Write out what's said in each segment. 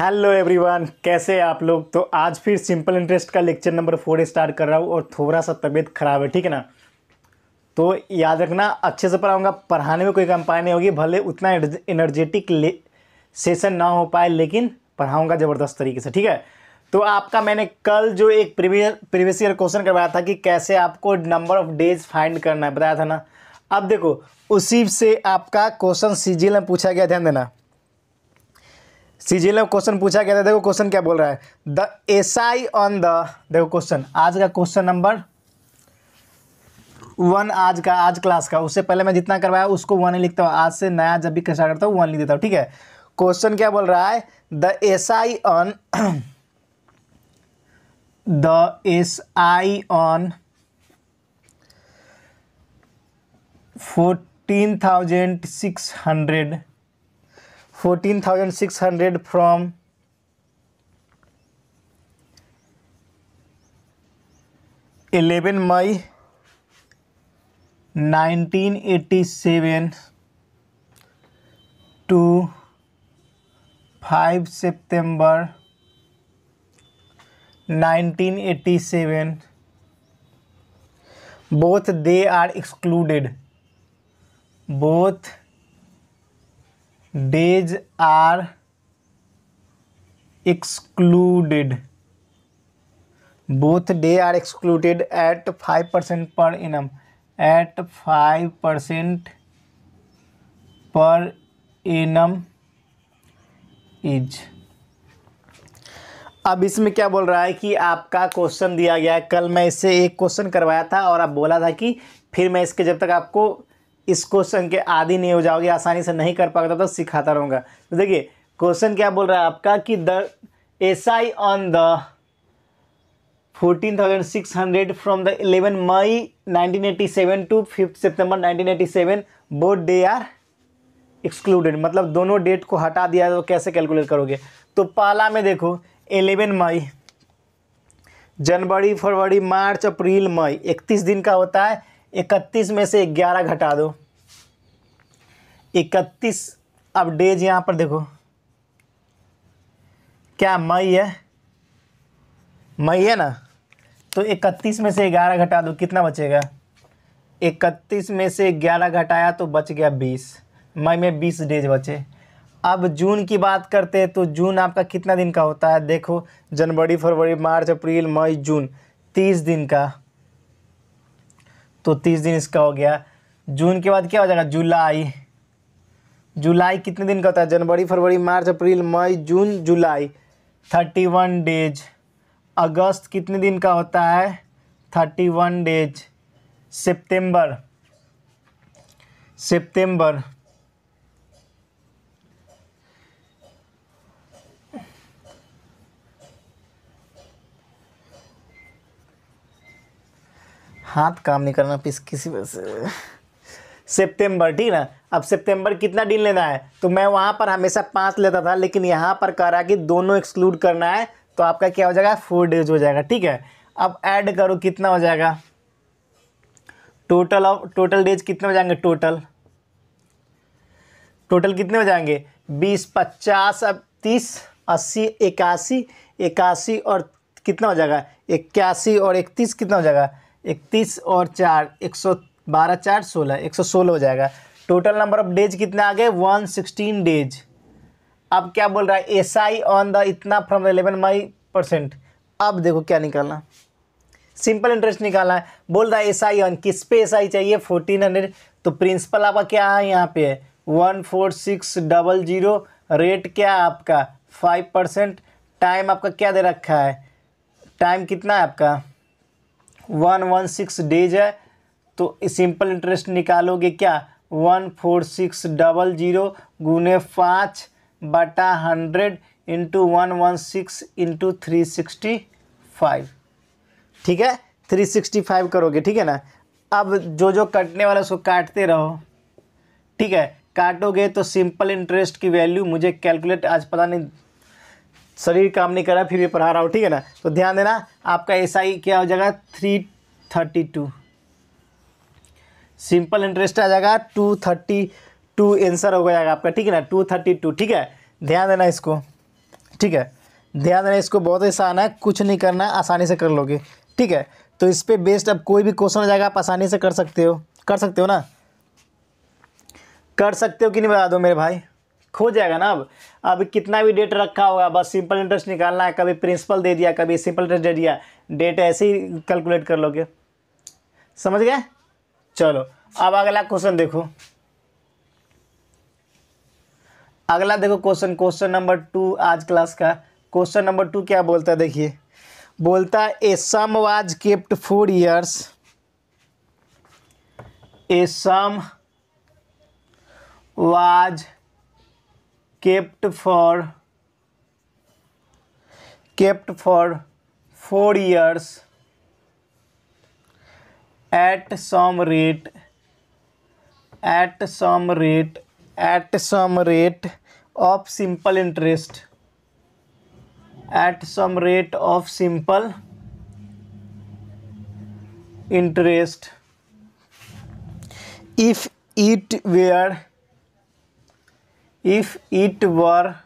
hello everyone कैसे आप लोग तो आज फिर सिंपल इंटरेस्ट का लेक्चर नंबर फोर स्टार्ट कर रहा हूँ और थोड़ा सा तबीयत ख़राब है ठीक है ना तो याद रखना अच्छे से पढ़ाऊँगा पढ़ाने में कोई कंपाई नहीं होगी भले उतना एनर्जेटिक सेशन ना हो पाए लेकिन पढ़ाऊँगा ज़बरदस्त तरीके से ठीक है तो आपका मैंने कल जो एक प्रीवियस ईयर क्वेश्चन करवाया था कि कैसे आपको नंबर ऑफ़ डेज फाइंड करना है बताया था ना अब देखो उसी से आपका क्वेश्चन सी में पूछा गया ध्यान देना सीजीएल में क्वेश्चन पूछा गया था देखो क्वेश्चन क्या बोल रहा है द एसआई ऑन द देखो क्वेश्चन आज का क्वेश्चन नंबर वन आज का आज क्लास का उससे पहले मैं जितना करवाया उसको वन ही लिखता हूँ आज से नया जब भी कैसा करता हूँ वन लिख देता हूँ ठीक है क्वेश्चन क्या बोल रहा है the S I on the S I on fourteen thousand six hundred 14600 from eleven May nineteen eighty seven to five September nineteen eighty seven both they are excluded both days are excluded both day are excluded at 5% per annum at 5% per annum is अब इसमें क्या बोल रहा है कि आपका question दिया गया है कल मैं इससे एक क्वेश्चन करवाया था और आप बोला था कि फिर मैं इसके जब तक आपको इस क्वेश्चन के आदि नहीं हो जाओगे आसानी से नहीं कर पाता तो सिखाता रहूँगा तो देखिए क्वेश्चन क्या बोल रहा है आपका कि the S I on the fourteen thousand six hundred from the eleven May nineteen eighty seven to fifth September nineteen eighty seven both day are excluded मतलब दोनों डेट को हटा दिया तो कैसे कैलकुलेट करोगे तो पहला में देखो इलेवन मई जनवरी फरवरी मार्च अप्रैल मई इकतीस दिन का होता है इकतीस में से ग्यारह घटा दो इकतीस अब डेज यहाँ पर देखो क्या मई है मई है ना तो इकतीस में से ग्यारह घटा दो कितना बचेगा इकतीस में से ग्यारह घटाया तो बच गया बीस मई में बीस डेज बचे अब जून की बात करते हैं तो जून आपका कितना दिन का होता है देखो जनवरी फरवरी मार्च अप्रैल मई जून तीस दिन का तो तीस दिन इसका हो गया जून के बाद क्या हो जाएगा जुलाई जुलाई कितने दिन का होता है जनवरी फरवरी मार्च अप्रैल मई जून जुलाई थर्टी वन डेज अगस्त कितने दिन का होता है थर्टी वन डेज सितंबर सितंबर हाथ काम नहीं करना पिस किसी वजह से सितंबर ठीक ना अब सितंबर कितना डील लेना है तो मैं वहाँ पर हमेशा पाँच लेता था लेकिन यहाँ पर कह रहा कि दोनों एक्सक्लूड करना है तो आपका क्या हो जाएगा फोर डेज हो जाएगा ठीक है अब ऐड करो कितना हो जाएगा टोटल ऑफ टोटल डेज कितने हो जाएंगे टोटल टोटल कितने हो जाएंगे बीस पचास अब तीस अस्सी इक्यासी इक्यासी और कितना हो जाएगा इक्यासी और इकतीस कितना हो जाएगा इकतीस और चार एक सौ बारह चार सोलह एक सौ सोलह हो जाएगा टोटल नंबर ऑफ डेज कितने आ गए वन सिक्सटीन डेज अब क्या बोल रहा है एस आई ऑन द इतना फ्रॉम एलेवन माई परसेंट अब देखो क्या निकालना सिंपल इंटरेस्ट निकालना है बोल रहा है एस आई ऑन किस पे एस आई चाहिए फोर्टीन हंड्रेड तो प्रिंसिपल आपका क्या है यहाँ पे one four six double zero rate क्या है आपका फाइव परसेंट टाइम आपका क्या दे रखा है टाइम कितना है आपका वन वन सिक्स डेज है तो सिंपल इंटरेस्ट निकालोगे क्या one four six double zero गुने पाँच बटा hundred into one one six into three sixty five ठीक है थ्री सिक्सटी फाइव करोगे ठीक है ना अब जो जो कटने वाला उसको काटते रहो ठीक है काटोगे तो सिंपल इंटरेस्ट की वैल्यू मुझे कैलकुलेट आज पता नहीं शरीर काम नहीं कर रहा फिर भी पढ़ा रहा हूँ ठीक है ना तो ध्यान देना आपका एस SI क्या हो जाएगा three thirty two simple interest आ जाएगा टू थर्टी टू आंसर हो जाएगा आपका ठीक है ना टू थर्टी टू ठीक है ध्यान देना इसको ठीक है ध्यान देना इसको बहुत आसान है कुछ नहीं करना आसानी से कर लोगे ठीक है तो इस पर बेस्ड अब कोई भी क्वेश्चन हो जाएगा आप आसानी से कर सकते हो कर सकते हो ना कर सकते हो कि नहीं बता दो मेरे भाई खो जाएगा ना अब अब कितना भी डेट रखा होगा बस सिंपल इंटरेस्ट निकालना है कभी प्रिंसिपल दे दिया कभी सिंपल इंटरेस्ट दे दिया डेट ऐसे ही कैलकुलेट कर लोगे समझ गए चलो अब अगला क्वेश्चन देखो अगला देखो क्वेश्चन क्वेश्चन नंबर टू आज क्लास का क्वेश्चन नंबर टू क्या बोलता है देखिए बोलता है a sum was kept for years a sum was kept for kept for 4 years at some rate at some rate at some rate of simple interest at some rate of simple interest if it were if it were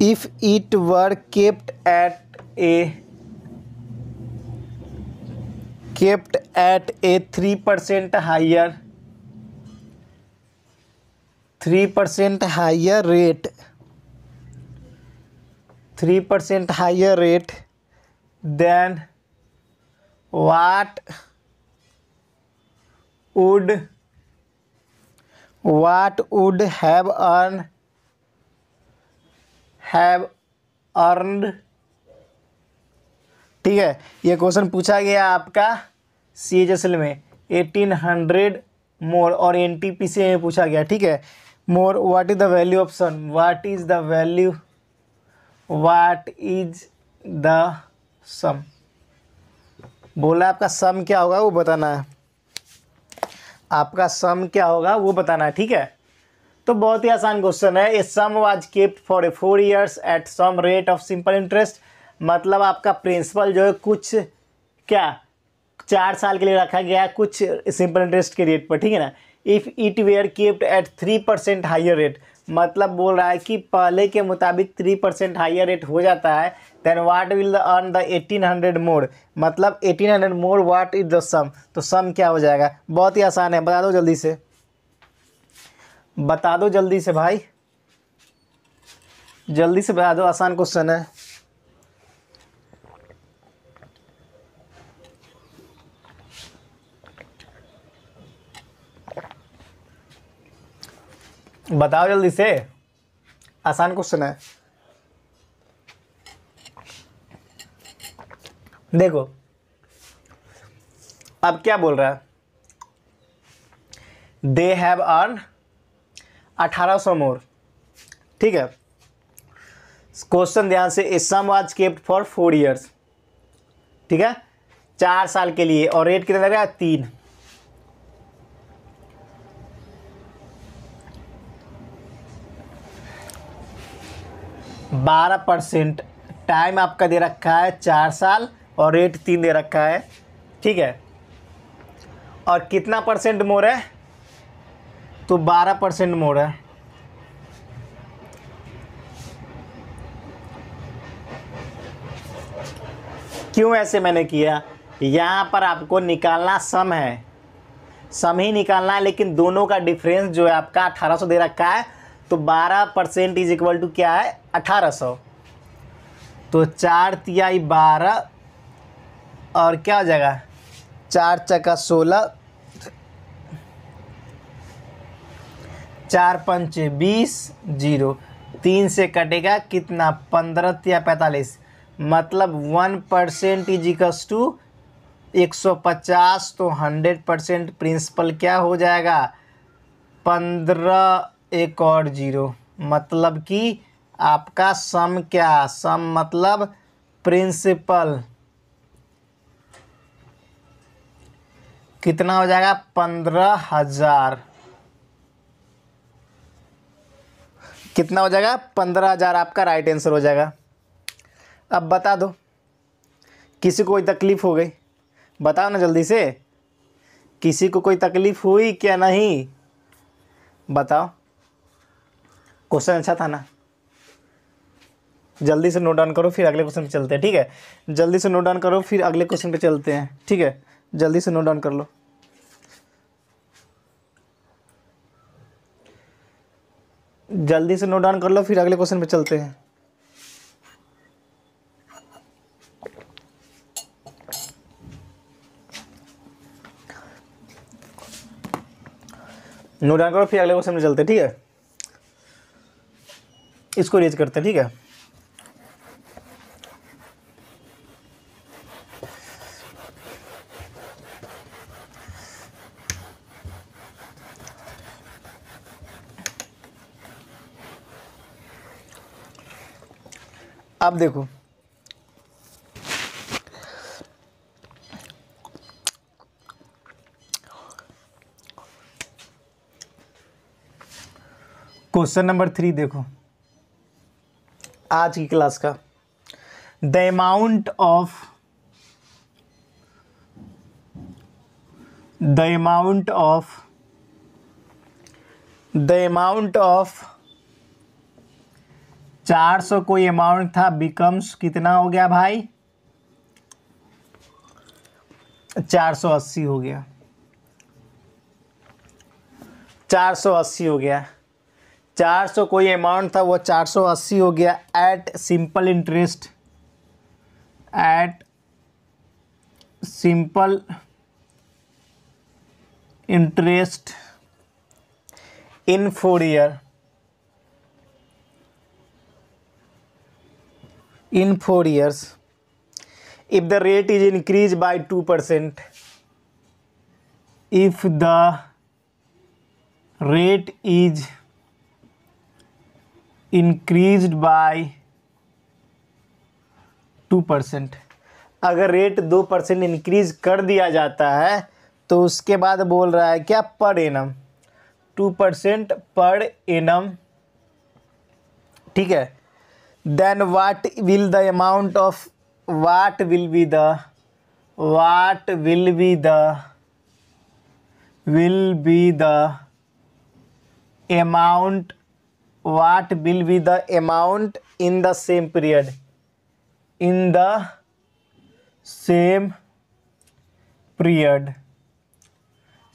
if it were kept at a kept at a 3% higher 3% higher rate 3% higher rate than what would what would have earn have earned ठीक है ये question पूछा गया आपका C H S L में eighteen hundred more और N T P C में पूछा गया ठीक है more what is the value option what is the value what is the sum बोला आपका सम क्या होगा वो बताना है आपका सम क्या होगा वो बताना है ठीक है तो बहुत ही आसान क्वेश्चन है a sum was kept for a four years at some rate of simple interest मतलब आपका प्रिंसिपल जो है कुछ क्या चार साल के लिए रखा गया है कुछ सिंपल इंटरेस्ट के रेट पर ठीक है ना if it were kept at three percent higher rate मतलब बोल रहा है कि पहले के मुताबिक थ्री परसेंट हाइयर रेट हो जाता है then what will the earn the eighteen hundred more मतलब eighteen hundred more what is the sum तो सम क्या हो जाएगा बहुत ही आसान है बता दो जल्दी से बता दो जल्दी से भाई जल्दी से बता दो आसान क्वेश्चन है बताओ जल्दी से आसान क्वेश्चन है देखो अब क्या बोल रहा है दे हैव अर्न अठारह सौ मोर ठीक है क्वेश्चन ध्यान से sum was kept for four years ठीक है चार साल के लिए और रेट कितना लग रहा है तीन बारह परसेंट टाइम आपका दे रखा है चार साल और रेट तीन दे रखा है ठीक है और कितना परसेंट मोर है तो बारह परसेंट मोर है क्यों ऐसे मैंने किया यहाँ पर आपको निकालना सम है सम ही निकालना है लेकिन दोनों का डिफरेंस जो है आपका अठारह सौ दे रखा है तो बारह परसेंट इज इक्वल टू क्या है अठारह सौ तो चार तिहाई बारह और क्या हो जाएगा चार चक्का सोलह चार पंच बीस जीरो तीन से कटेगा कितना पंद्रह या पैंतालीस मतलब one percent is equals to एक सौ पचास तो हंड्रेड परसेंट प्रिंसिपल क्या हो जाएगा पंद्रह एक और जीरो मतलब कि आपका सम क्या सम मतलब प्रिंसिपल कितना हो जाएगा पंद्रह हजार कितना हो जाएगा पंद्रह हजार आपका राइट आंसर हो जाएगा अब बता दो किसी को कोई तकलीफ हो गई बताओ ना जल्दी से किसी को कोई तकलीफ हुई क्या नहीं बताओ क्वेश्चन अच्छा था ना जल्दी से नोट डाउन करो फिर अगले क्वेश्चन पे चलते हैं ठीक है जल्दी से नोट डाउन करो फिर अगले क्वेश्चन पे चलते हैं ठीक है जल्दी से नोट डाउन कर लो जल्दी से नोट डाउन कर लो फिर अगले क्वेश्चन पे चलते हैं नोट डाउन करो फिर अगले क्वेश्चन पे चलते हैं ठीक है इसको रेज करते हैं ठीक है आप देखो क्वेश्चन नंबर थ्री देखो आज की क्लास का the amount of the amount of the amount of चार सौ कोई अमाउंट था बिकम्स कितना हो गया भाई चार सौ अस्सी हो गया चार सौ अस्सी हो गया चार सौ कोई अमाउंट था वो अस्सी हो गया at simple interest at simple interest in four year in four years if the rate is increase by two percent if the rate is increased by two percent अगर रेट दो परसेंट इंक्रीज कर दिया जाता है तो उसके बाद बोल रहा है क्या per annum two percent per annum ठीक है then what will the amount of what will be the what will be the will be the amount what will be the amount in the same period in the same period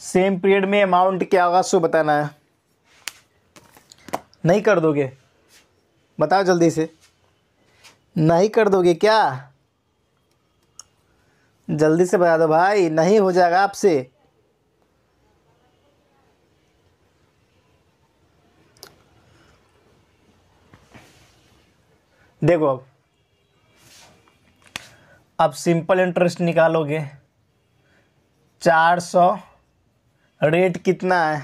same period में amount क्या होगा सो बताना है नहीं कर दोगे बताओ जल्दी से नहीं कर दोगे क्या जल्दी से बता दो भाई नहीं हो जाएगा आपसे देखो अब अब सिंपल इंटरेस्ट निकालोगे चार सौ रेट कितना है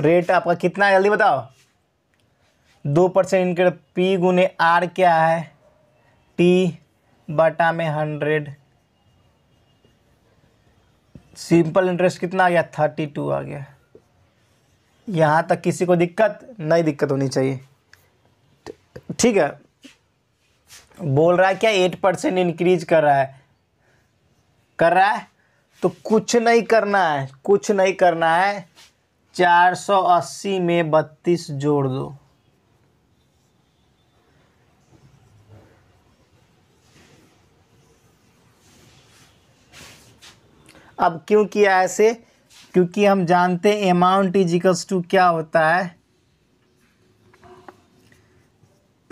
रेट आपका कितना है जल्दी बताओ दो परसेंट इनके पी गुने आर क्या है टी बटा में हंड्रेड सिंपल इंटरेस्ट कितना आ गया थर्टी टू आ गया यहाँ तक किसी को दिक्कत नहीं दिक्कत होनी चाहिए ठीक है बोल रहा है क्या एट परसेंट इंक्रीज कर रहा है कर रहा है तो कुछ नहीं करना है कुछ नहीं करना है चार सौ अस्सी में बत्तीस जोड़ दो अब क्यों किया ऐसे क्योंकि हम जानते हैं अमाउंट इजिकल्स टू क्या होता है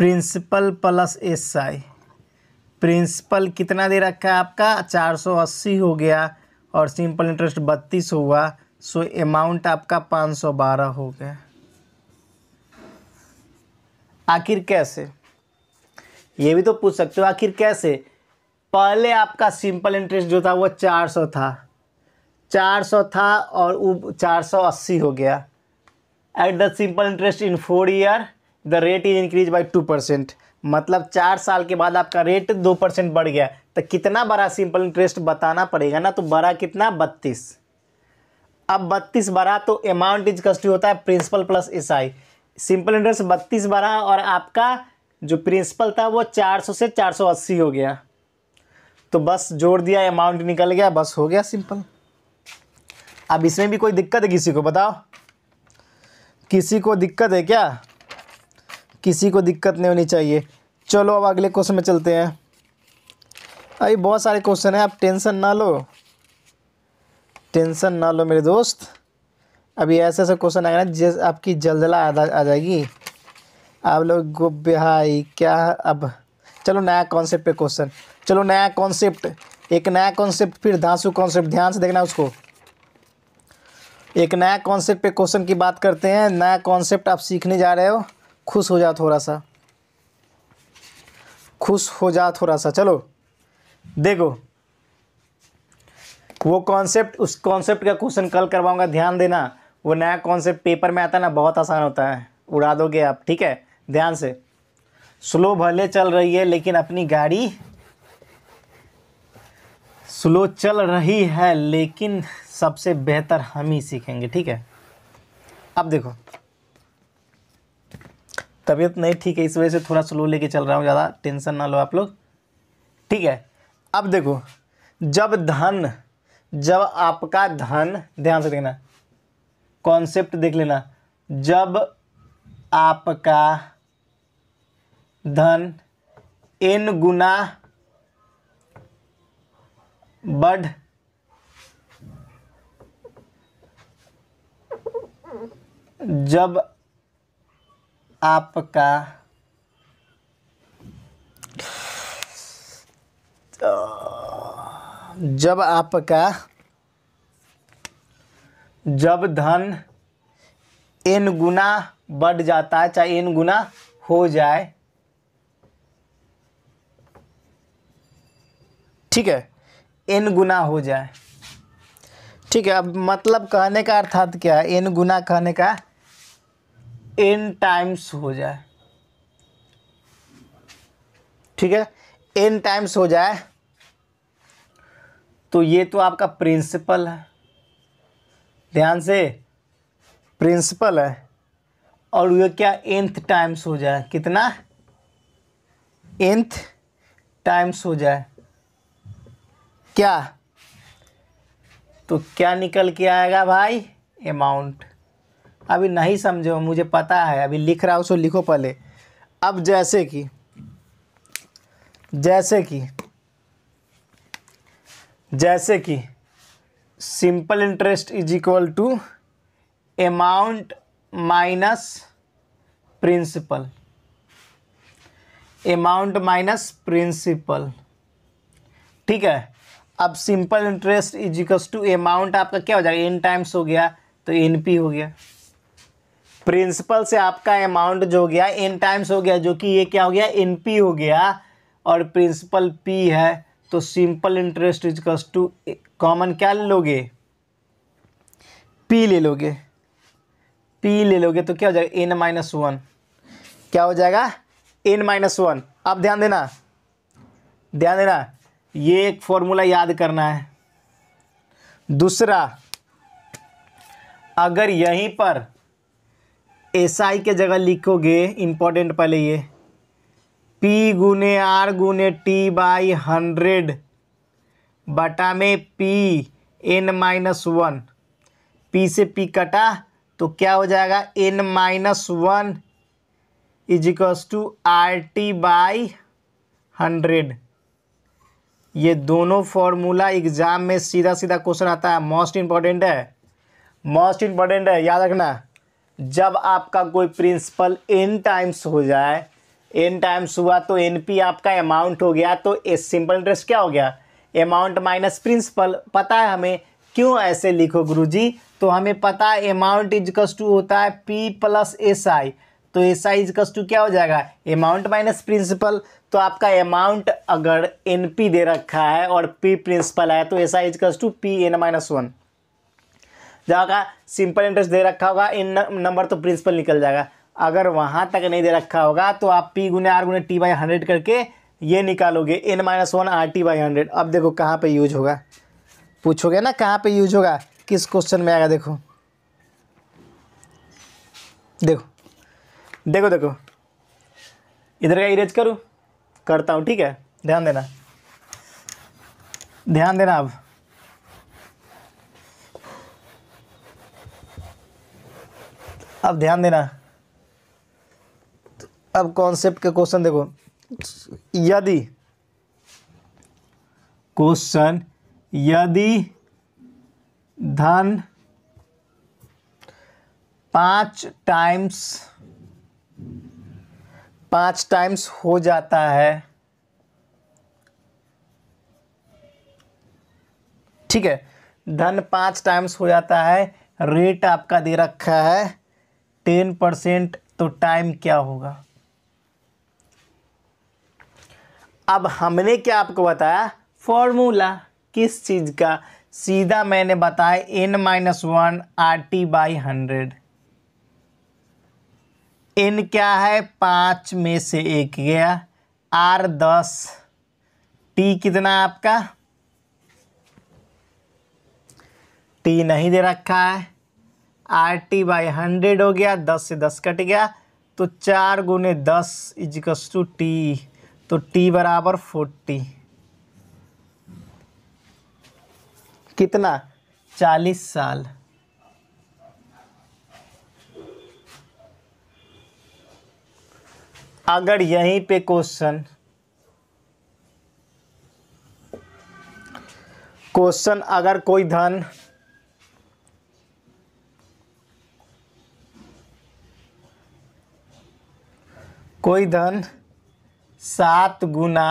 principal plus S I principal कितना दे रखा है आपका 480 हो गया और सिंपल इंटरेस्ट बत्तीस हुआ सो अमाउंट आपका 512 हो गया आखिर कैसे ये भी तो पूछ सकते हो आखिर कैसे पहले आपका सिंपल इंटरेस्ट जो था वो 400 था 400 था और वो 480 हो गया at the simple interest in four year the rate is increase by two percent मतलब चार साल के बाद आपका रेट दो परसेंट बढ़ गया तो कितना बड़ा सिंपल इंटरेस्ट बताना पड़ेगा ना तो बड़ा कितना बत्तीस अब बत्तीस बड़ा तो अमाउंट इज कस्टी होता है principal plus S I simple interest बत्तीस बड़ा और आपका जो प्रिंसिपल था वो चार सौ से चार सौ अस्सी हो गया तो बस जोड़ दिया अमाउंट निकल गया बस हो गया सिंपल अब इसमें भी कोई दिक्कत है किसी को बताओ किसी को दिक्कत है क्या किसी को दिक्कत नहीं होनी चाहिए चलो अब अगले क्वेश्चन में चलते हैं अभी बहुत सारे क्वेश्चन हैं आप टेंशन ना लो टेंशन ना लो मेरे दोस्त अभी ऐसे ऐसे क्वेश्चन आएगा ना जिस आपकी जलजला आ जाएगी आप लोग को भाई क्या अब चलो नया कॉन्सेप्ट पे क्वेश्चन चलो नया कॉन्सेप्ट एक नया कॉन्सेप्ट फिर धांसु कॉन्सेप्ट ध्यान से देखना उसको एक नया कॉन्सेप्ट पे क्वेश्चन की बात करते हैं नया कॉन्सेप्ट आप सीखने जा रहे हो खुश हो जा थोड़ा सा खुश हो जा थोड़ा सा चलो देखो वो कॉन्सेप्ट उस कॉन्सेप्ट का क्वेश्चन कल करवाऊंगा ध्यान देना वो नया कॉन्सेप्ट पेपर में आता है ना बहुत आसान होता है उड़ा दोगे आप ठीक है ध्यान से स्लो भले चल रही है लेकिन अपनी गाड़ी स्लो चल रही है लेकिन सबसे बेहतर हम ही सीखेंगे ठीक है अब देखो तबीयत नहीं ठीक है इस वजह से थोड़ा स्लो लेके चल रहा हूँ ज़्यादा टेंशन ना लो आप लोग ठीक है अब देखो जब धन जब आपका धन ध्यान से देखना कॉन्सेप्ट देख लेना जब आपका धन एन गुना बढ़ जब आपका जब आपका जब धन एन गुना बढ़ जाता है चाहे एन गुना हो जाए ठीक है एन गुना हो जाए ठीक है अब मतलब कहने का अर्थात क्या है एन गुना कहने का एन टाइम्स हो जाए ठीक है एन टाइम्स हो जाए तो ये तो आपका प्रिंसिपल है ध्यान से प्रिंसिपल है और ये क्या एंथ टाइम्स हो जाए कितना एंथ टाइम्स हो जाए क्या तो क्या निकल के आएगा भाई अमाउंट अभी नहीं समझो मुझे पता है अभी लिख रहा हूँ सो लिखो पहले अब जैसे कि जैसे कि जैसे कि simple interest is equal to amount minus principal amount minus principal ठीक है अब simple interest is equal to amount आपका क्या हो जाएगा एन टाइम्स हो गया तो एन पी हो गया प्रिंसिपल से आपका अमाउंट जो हो गया इन टाइम्स हो गया जो कि ये क्या हो गया एन पी हो गया और प्रिंसिपल पी है तो सिंपल इंटरेस्ट इज कस टू कॉमन क्या ले लोगे पी ले लोगे पी ले लोगे तो क्या हो जाएगा एन माइनस वन क्या हो जाएगा एन माइनस वन अब ध्यान देना ध्यान देना ये एक फॉर्मूला याद करना है दूसरा अगर यहीं पर एस आई के जगह लिखोगे इम्पोर्टेंट पहले ये पी गुने आर गुने टी बाई हंड्रेड बटा में P N minus one P से पी कटा तो क्या हो जाएगा N minus one equals to R T by hundred ये दोनों फॉर्मूला एग्ज़ाम में सीधा सीधा क्वेश्चन आता है मोस्ट इम्पॉर्टेंट है मोस्ट इम्पॉर्टेंट है याद रखना जब आपका कोई प्रिंसिपल एन टाइम्स हो जाए एन टाइम्स हुआ तो एन पी आपका अमाउंट हो गया तो ए सिंपल इंटरेस्ट क्या हो गया अमाउंट माइनस प्रिंसिपल पता है हमें क्यों ऐसे लिखो गुरुजी तो हमें पता है अमाउंट इजकस टू होता है पी प्लस एस आई तो एस आई इजकस टू क्या हो जाएगा अमाउंट माइनस प्रिंसिपल तो आपका अमाउंट अगर एन पी दे रखा है और पी प्रिंसिपल है तो एस आई इजकस to P N minus one जहाँ का सिंपल इंटरेस्ट दे रखा होगा इन नंबर तो प्रिंसिपल निकल जाएगा अगर वहाँ तक नहीं दे रखा होगा तो आप पी गुने आर गुने टी बाई हंड्रेड करके ये निकालोगे N minus one R T by hundred अब देखो कहाँ पे यूज होगा पूछोगे ना कहाँ पे यूज होगा किस क्वेश्चन में आएगा देखो देखो देखो देखो इधर का इरेज करूँ करता हूँ ठीक है ध्यान देना ध्यान देना अब अब ध्यान देना अब कॉन्सेप्ट का क्वेश्चन देखो यदि क्वेश्चन यदि धन पांच टाइम्स पांच टाइम्स हो जाता है ठीक है धन पांच टाइम्स हो जाता है रेट आपका दे रखा है टेन परसेंट तो टाइम क्या होगा अब हमने क्या आपको बताया फॉर्मूला किस चीज़ का सीधा मैंने बताया N minus one R T by hundred N क्या है पांच में से एक गया आर दस टी कितना आपका टी नहीं दे रखा है आर टी बाई हंड्रेड हो गया दस से दस कट गया तो चार गुने दस इजिकस टू टी तो टी बराबर फोर्टी कितना चालीस साल अगर यहीं पे क्वेश्चन क्वेश्चन अगर कोई धन कोई धन सात गुना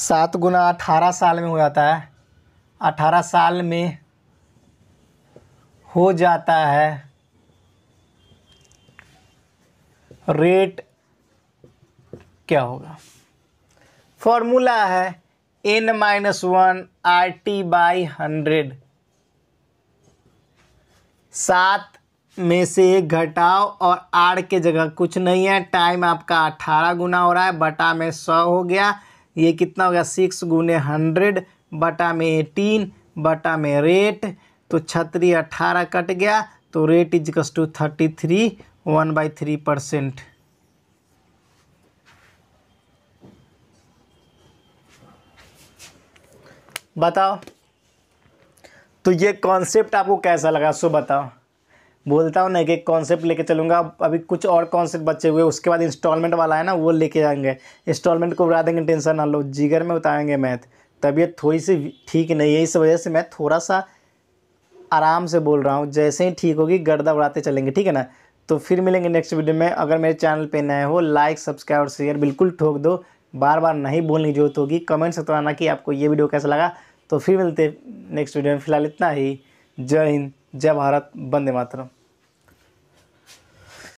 सात गुना अठारह साल में हो जाता है अठारह साल में हो जाता है रेट क्या होगा फॉर्मूला है N minus one R T by hundred सात में से घटाओ और आर के जगह कुछ नहीं है टाइम आपका अट्ठारह गुना हो रहा है बटा में सौ हो गया ये कितना हो गया सिक्स गुने हंड्रेड बटा में एटीन बटा में रेट तो छतरी अट्ठारह कट गया तो रेट इज कस to thirty three one by three percent बताओ तो ये कॉन्सेप्ट आपको कैसा लगा सो बताओ बोलता हूँ ना एक कॉन्सेप्ट लेके चलूँगा अभी कुछ और कॉन्सेप्ट बचे हुए उसके बाद इंस्टॉलमेंट वाला है ना वो लेके जाएंगे इंस्टॉलमेंट को उड़ा देंगे टेंशन ना लो जिगर में उतारेंगे मैथ तबीयत थोड़ी सी ठीक नहीं है इस वजह से मैं थोड़ा सा आराम से बोल रहा हूँ जैसे ही ठीक होगी गर्दा उड़ाते चलेंगे ठीक है ना तो फिर मिलेंगे नेक्स्ट वीडियो में अगर मेरे चैनल पर नए हो लाइक सब्सक्राइब और शेयर बिल्कुल ठोक दो बार बार नहीं बोलने की जरूरत होगी कमेंट्स बताना तो आना कि आपको ये वीडियो कैसा लगा तो फिर मिलते नेक्स्ट वीडियो में फिलहाल इतना ही जय हिंद जय भारत वंदे मातरम